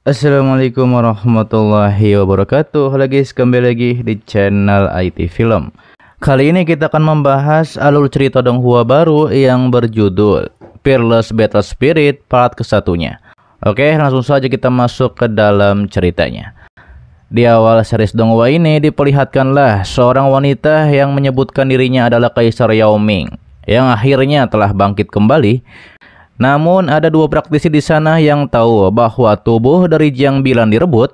Assalamualaikum warahmatullahi wabarakatuh Halo guys kembali lagi di channel IT Film Kali ini kita akan membahas alur cerita Donghua baru yang berjudul Fearless Battle Spirit part kesatunya Oke langsung saja kita masuk ke dalam ceritanya Di awal series Donghua ini diperlihatkanlah seorang wanita yang menyebutkan dirinya adalah Kaisar Yao Ming Yang akhirnya telah bangkit kembali namun ada dua praktisi di sana yang tahu bahwa tubuh dari Jiang Bilan direbut.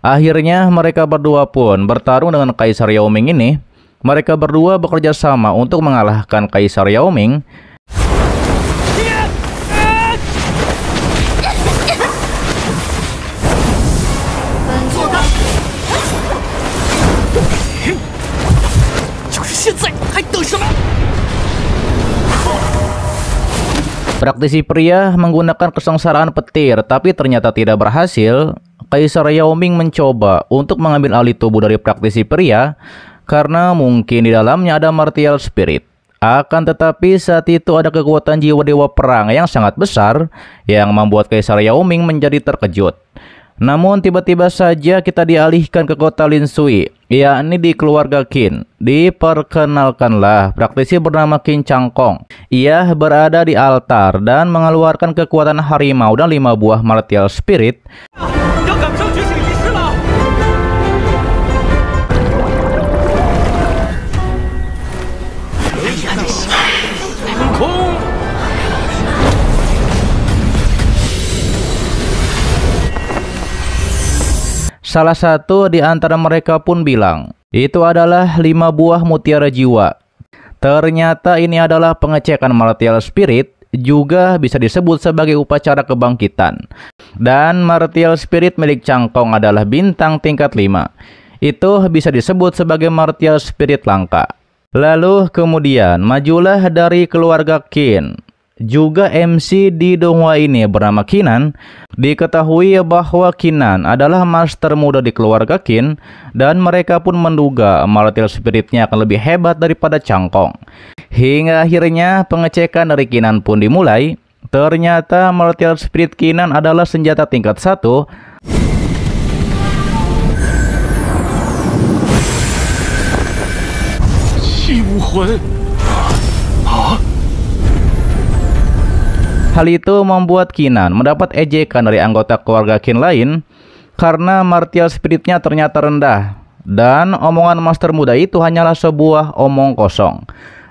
Akhirnya mereka berdua pun bertarung dengan Kaisar Yao Ming ini. Mereka berdua bekerja sama untuk mengalahkan Kaisar Yao Ming. Praktisi pria menggunakan kesengsaraan petir tapi ternyata tidak berhasil. Kaisar Yaoming mencoba untuk mengambil alih tubuh dari praktisi pria karena mungkin di dalamnya ada martial spirit. Akan tetapi saat itu ada kekuatan jiwa dewa perang yang sangat besar yang membuat Kaisar Yaoming menjadi terkejut. Namun tiba-tiba saja kita dialihkan ke kota Lin Sui, yakni di keluarga Qin. Diperkenalkanlah praktisi bernama Qin Changkong. Ia berada di altar dan mengeluarkan kekuatan harimau dan lima buah martial spirit. Salah satu di antara mereka pun bilang, itu adalah lima buah mutiara jiwa. Ternyata ini adalah pengecekan martial spirit juga bisa disebut sebagai upacara kebangkitan. Dan martial spirit milik Cangkong adalah bintang tingkat 5. Itu bisa disebut sebagai martial spirit langka. Lalu kemudian majulah dari keluarga Qin juga MC di Donghua ini bernama Kinan, diketahui bahwa Kinan adalah master muda di keluarga Kin dan mereka pun menduga Martial Spiritnya akan lebih hebat daripada Cangkong. Hingga akhirnya pengecekan dari Kinan pun dimulai. Ternyata Martial Spirit Kinan adalah senjata tingkat 1 Hal itu membuat Kinan mendapat ejekan dari anggota keluarga Kin lain karena martial spiritnya ternyata rendah dan omongan master muda itu hanyalah sebuah omong kosong.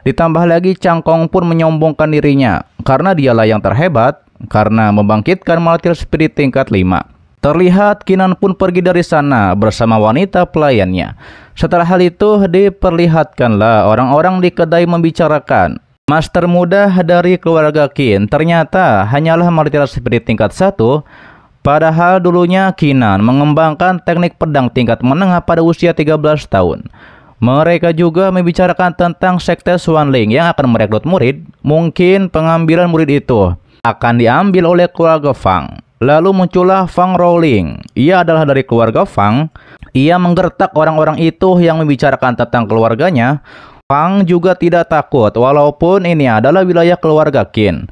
Ditambah lagi Cangkong pun menyombongkan dirinya karena dialah yang terhebat karena membangkitkan martial spirit tingkat 5. Terlihat Kinan pun pergi dari sana bersama wanita pelayannya. Setelah hal itu diperlihatkanlah orang-orang di kedai membicarakan Master muda dari keluarga Qin ternyata hanyalah martial spirit tingkat 1 Padahal dulunya Kinan mengembangkan teknik pedang tingkat menengah pada usia 13 tahun Mereka juga membicarakan tentang sekte Swanling yang akan merekrut murid Mungkin pengambilan murid itu akan diambil oleh keluarga Fang Lalu muncullah Fang Rowling Ia adalah dari keluarga Fang Ia menggertak orang-orang itu yang membicarakan tentang keluarganya Fang juga tidak takut walaupun ini adalah wilayah keluarga Qin.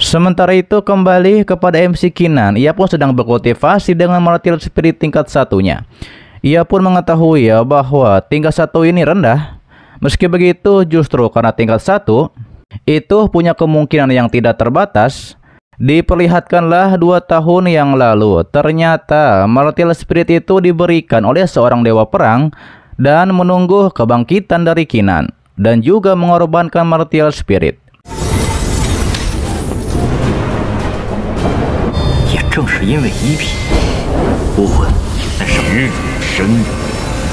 Sementara itu kembali kepada MC Kinan, ia pun sedang berkultivasi dengan melatih spirit tingkat satunya. Ia pun mengetahui ya bahwa tingkat satu ini rendah. Meski begitu, justru karena tingkat satu, itu punya kemungkinan yang tidak terbatas, diperlihatkanlah dua tahun yang lalu. Ternyata martial spirit itu diberikan oleh seorang dewa perang dan menunggu kebangkitan dari Kinan dan juga mengorbankan martial spirit. Ya, oh, hmm,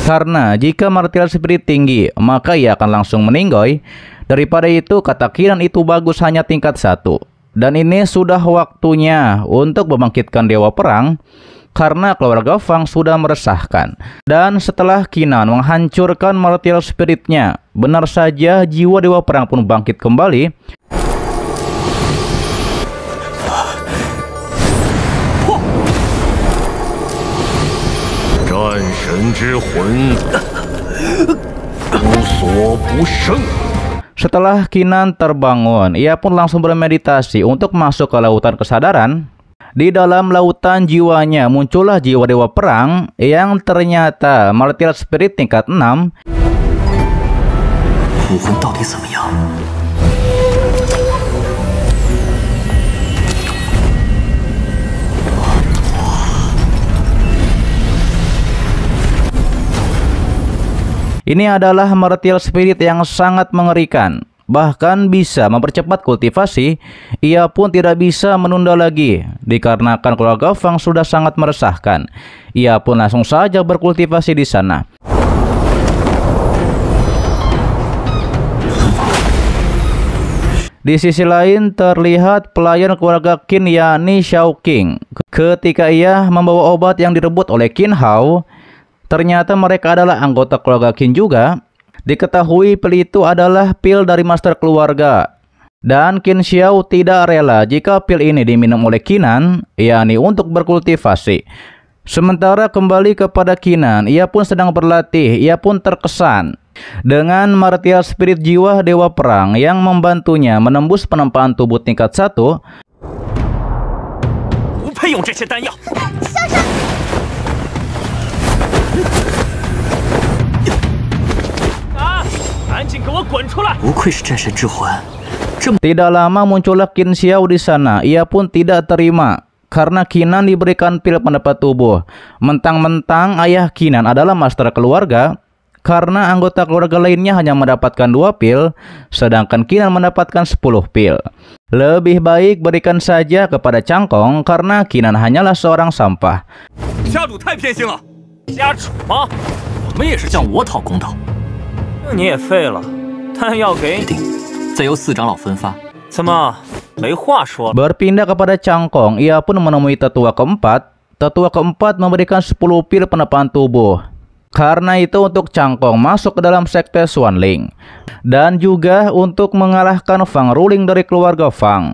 Karena jika martial spirit tinggi, maka ia akan langsung meninggoy Daripada itu, kata Kiran itu bagus hanya tingkat satu. Dan ini sudah waktunya untuk membangkitkan dewa perang karena keluarga Fang sudah meresahkan. Dan setelah Kinan menghancurkan martial spiritnya, benar saja jiwa dewa perang pun bangkit kembali Shen Setelah Kinan terbangun, ia pun langsung bermeditasi untuk masuk ke lautan kesadaran. Di dalam lautan jiwanya muncullah jiwa dewa perang yang ternyata martial spirit tingkat 6. Ini adalah martial spirit yang sangat mengerikan bahkan bisa mempercepat kultivasi, ia pun tidak bisa menunda lagi dikarenakan keluarga Fang sudah sangat meresahkan. Ia pun langsung saja berkultivasi di sana. Di sisi lain terlihat pelayan keluarga Qin yakni Xiao King. Ketika ia membawa obat yang direbut oleh Qin Hao, Ternyata mereka adalah anggota keluarga Kin juga. Diketahui pil itu adalah pil dari master keluarga. Dan Kin Xiao tidak rela jika pil ini diminum oleh Kinan, yakni untuk berkultivasi. Sementara kembali kepada Kinan, ia pun sedang berlatih, ia pun terkesan dengan martial spirit jiwa dewa perang yang membantunya menembus penempaan tubuh tingkat 1. Ah, tidak lama muncullah Qin Xiao di sana. Ia pun tidak terima karena Kinan diberikan pil pendapat tubuh. Mentang-mentang ayah Kinan adalah master keluarga, karena anggota keluarga lainnya hanya mendapatkan dua pil, sedangkan Kinan mendapatkan 10 pil. Lebih baik berikan saja kepada Cangkong karena Kinan hanyalah seorang sampah. Berpindah kepada Cangkong, ia pun menemui tetua keempat. Tetua keempat memberikan 10 pil penepaan tubuh. Karena itu untuk Cangkong masuk ke dalam sekte Swanling dan juga untuk mengalahkan Fang Ruling dari keluarga Fang.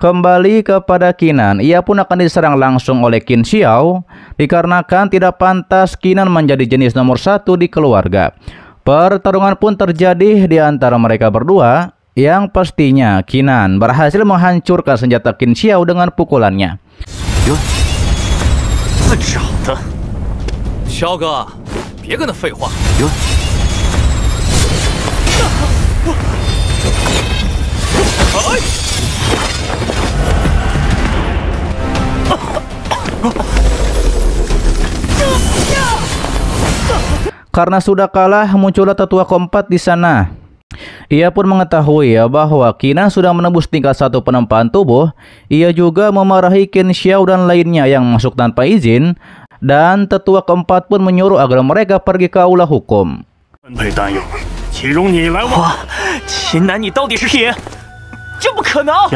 Kembali kepada Kinan, ia pun akan diserang langsung oleh Qin Xiao dikarenakan tidak pantas Kinan menjadi jenis nomor satu di keluarga. Pertarungan pun terjadi di antara mereka berdua yang pastinya Kinan berhasil menghancurkan senjata Qin Xiao dengan pukulannya. Xiao karena sudah kalah, muncullah tetua keempat di sana. Ia pun mengetahui ya bahwa Kina sudah menembus tingkat satu penempaan tubuh. Ia juga memarahi Qin Xiao dan lainnya yang masuk tanpa izin. Dan tetua keempat pun menyuruh agar mereka pergi ke aula hukum. Tetua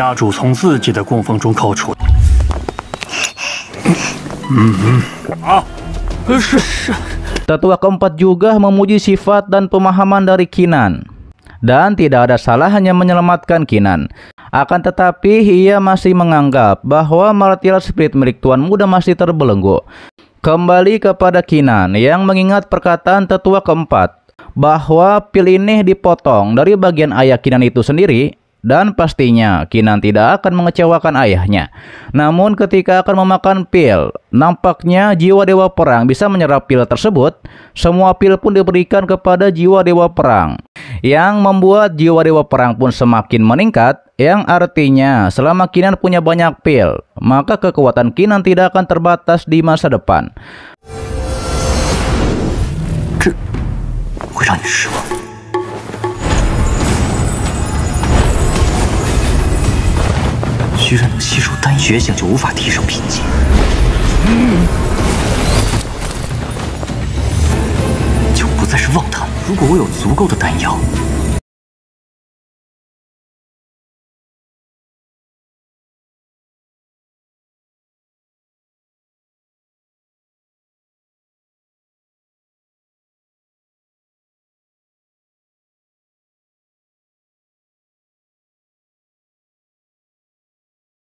keempat juga memuji sifat dan pemahaman dari Kinan. Dan tidak ada salah hanya menyelamatkan Kinan. Akan tetapi ia masih menganggap bahwa martial spirit milik tuan muda masih terbelenggu. Kembali kepada Kinan yang mengingat perkataan tetua keempat bahwa pil ini dipotong dari bagian ayah Kinan itu sendiri dan pastinya Kinan tidak akan mengecewakan ayahnya. Namun ketika akan memakan pil, nampaknya jiwa dewa perang bisa menyerap pil tersebut. Semua pil pun diberikan kepada jiwa dewa perang yang membuat jiwa dewa perang pun semakin meningkat yang artinya selama Kinan punya banyak pil, maka kekuatan Kinan tidak akan terbatas di masa depan. 这会让你失望。居然能吸收丹药想醒，就无法提升品级，就不再是妄谈。如果我有足够的丹药。